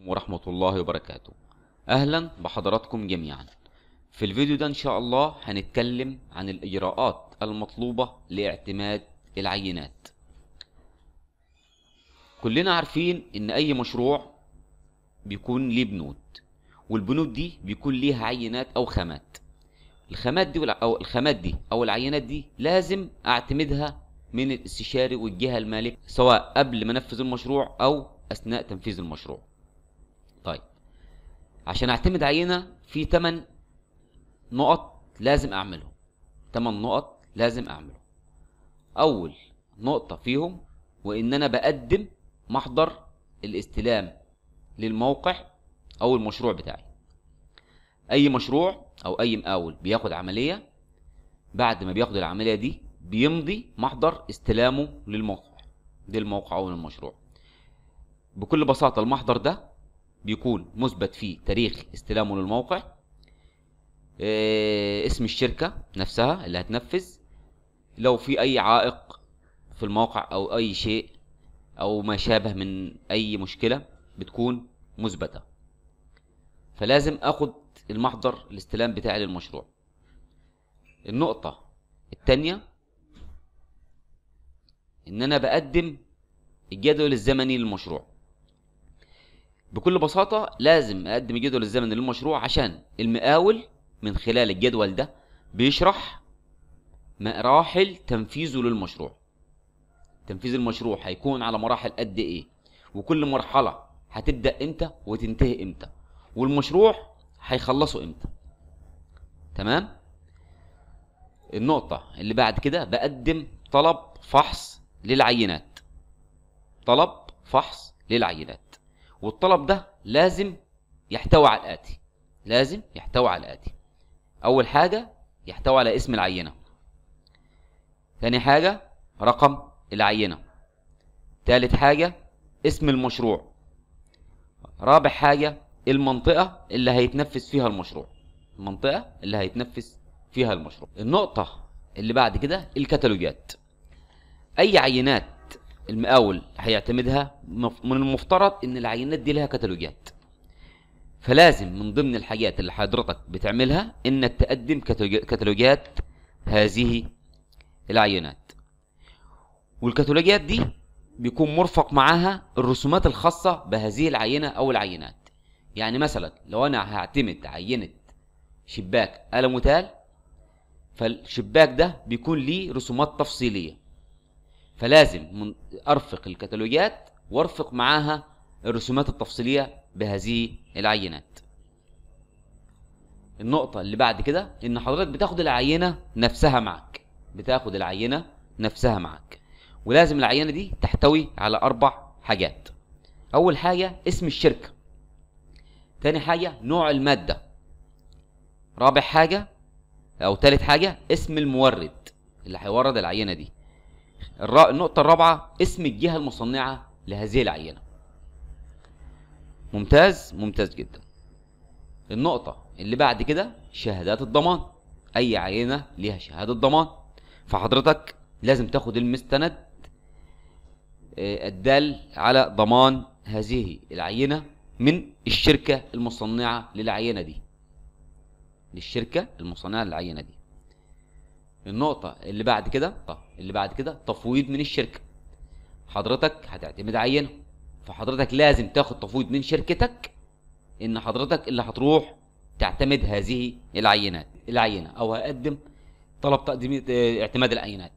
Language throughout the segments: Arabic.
عليكم ورحمة الله وبركاته أهلا بحضراتكم جميعا في الفيديو ده إن شاء الله هنتكلم عن الإجراءات المطلوبة لاعتماد العينات كلنا عارفين إن أي مشروع بيكون ليه بنود والبنود دي بيكون ليها عينات أو خامات الخامات دي أو الخامات دي أو العينات دي لازم أعتمدها من الاستشاري والجهة المالكة سواء قبل ما انفذ المشروع أو أثناء تنفيذ المشروع طيب عشان اعتمد عينه في 8 نقط لازم اعملهم 8 نقط لازم اعملهم اول نقطه فيهم وان انا بقدم محضر الاستلام للموقع او المشروع بتاعي اي مشروع او اي مقاول بياخد عمليه بعد ما بياخد العمليه دي بيمضي محضر استلامه للموقع للموقع او للمشروع بكل بساطه المحضر ده بيكون مثبت فيه تاريخ استلامه للموقع آه، اسم الشركة نفسها اللي هتنفذ لو في أي عائق في الموقع أو أي شيء أو ما شابه من أي مشكلة بتكون مثبتة فلازم أخد المحضر الاستلام بتاعي للمشروع النقطة التانية إن أنا بقدم الجدول الزمني للمشروع بكل بساطه لازم اقدم الجدول الزمني للمشروع عشان المقاول من خلال الجدول ده بيشرح مراحل تنفيذه للمشروع تنفيذ المشروع هيكون على مراحل قد ايه وكل مرحله هتبدا امتى وتنتهي امتى والمشروع هيخلصه امتى تمام النقطه اللي بعد كده بقدم طلب فحص للعينات طلب فحص للعينات والطلب ده لازم يحتوي على الآتي لازم يحتوي على الآتي أول حاجة يحتوي على اسم العينة ثاني حاجة رقم العينة ثالث حاجة اسم المشروع رابع حاجة المنطقة اللي هيتنفذ فيها المشروع المنطقة اللي هيتنفذ فيها المشروع النقطة اللي بعد كده الكتالوجات أي عينات المقاول هيعتمدها من المفترض ان العينات دي لها كتالوجات فلازم من ضمن الحاجات اللي حضرتك بتعملها انك تقدم كتالوجات هذه العينات والكتالوجات دي بيكون مرفق معاها الرسومات الخاصة بهذه العينة أو العينات يعني مثلا لو أنا هعتمد عينة شباك ألموتال فالشباك ده بيكون ليه رسومات تفصيلية فلازم ارفق الكتالوجات وارفق معاها الرسومات التفصيليه بهذه العينات النقطة اللي بعد كده إن حضرتك بتاخد العينة نفسها معك بتاخد العينة نفسها معك ولازم العينة دي تحتوي على أربع حاجات أول حاجة اسم الشركة تاني حاجة نوع المادة رابع حاجة أو تالت حاجة اسم المورد اللي هيورد العينة دي النقطة الرابعة اسم الجهة المصنعة لهذه العينة ممتاز ممتاز جدا النقطة اللي بعد كده شهادات الضمان أي عينة ليها شهادة ضمان فحضرتك لازم تاخد المستند آه، الدال على ضمان هذه العينة من الشركة المصنعة للعينة دي للشركة المصنعة للعينة دي النقطة اللي بعد كده اللي بعد كده تفويض من الشركة حضرتك هتعتمد عينه فحضرتك لازم تاخد تفويض من شركتك ان حضرتك اللي هتروح تعتمد هذه العينات العينة او هقدم طلب تقديم آه، اعتماد العينات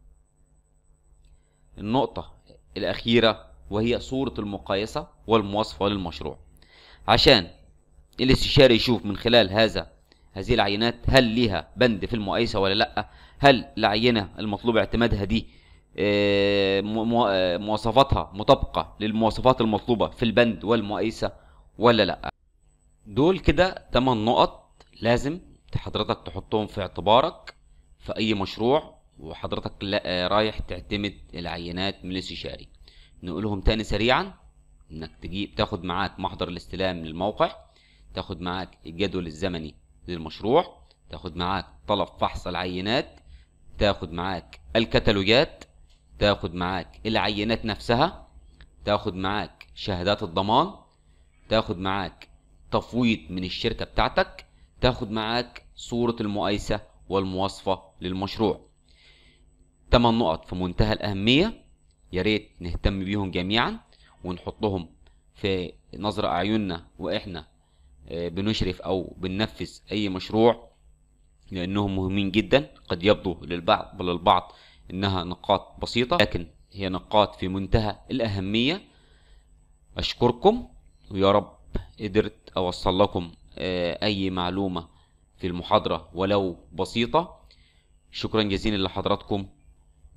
النقطة الأخيرة وهي صورة المقايسة والمواصفة للمشروع عشان الاستشاري يشوف من خلال هذا هذه العينات هل ليها بند في المقايسة ولا لأ هل العينة المطلوب اعتمادها دي آه، آه، مواصفاتها مطابقة للمواصفات المطلوبة في البند والمقايسة ولا لأ دول كده 8 نقط لازم حضرتك تحطهم في اعتبارك في أي مشروع وحضرتك آه، رايح تعتمد العينات من الاستشاري نقولهم تاني سريعا انك تجيب تاخد معاك محضر الاستلام للموقع تاخد معاك الجدول الزمني للمشروع تاخد معاك طلب فحص العينات تاخد معاك الكتالوجات تاخد معاك العينات نفسها تاخد معاك شهادات الضمان تاخد معاك تفويض من الشركة بتاعتك تاخد معاك صورة المؤيسة والمواصفة للمشروع تمن نقط في منتهى الأهمية يا ريت نهتم بيهم جميعا ونحطهم في نظر أعيننا وإحنا آه، بنشرف أو بننفذ أي مشروع لأنهم مهمين جدا قد يبدو للبعض للبعض إنها نقاط بسيطة لكن هي نقاط في منتهى الأهمية أشكركم ويا رب قدرت أوصل لكم آه، أي معلومة في المحاضرة ولو بسيطة شكرا جزيلا لحضراتكم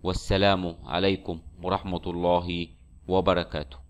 والسلام عليكم ورحمة الله وبركاته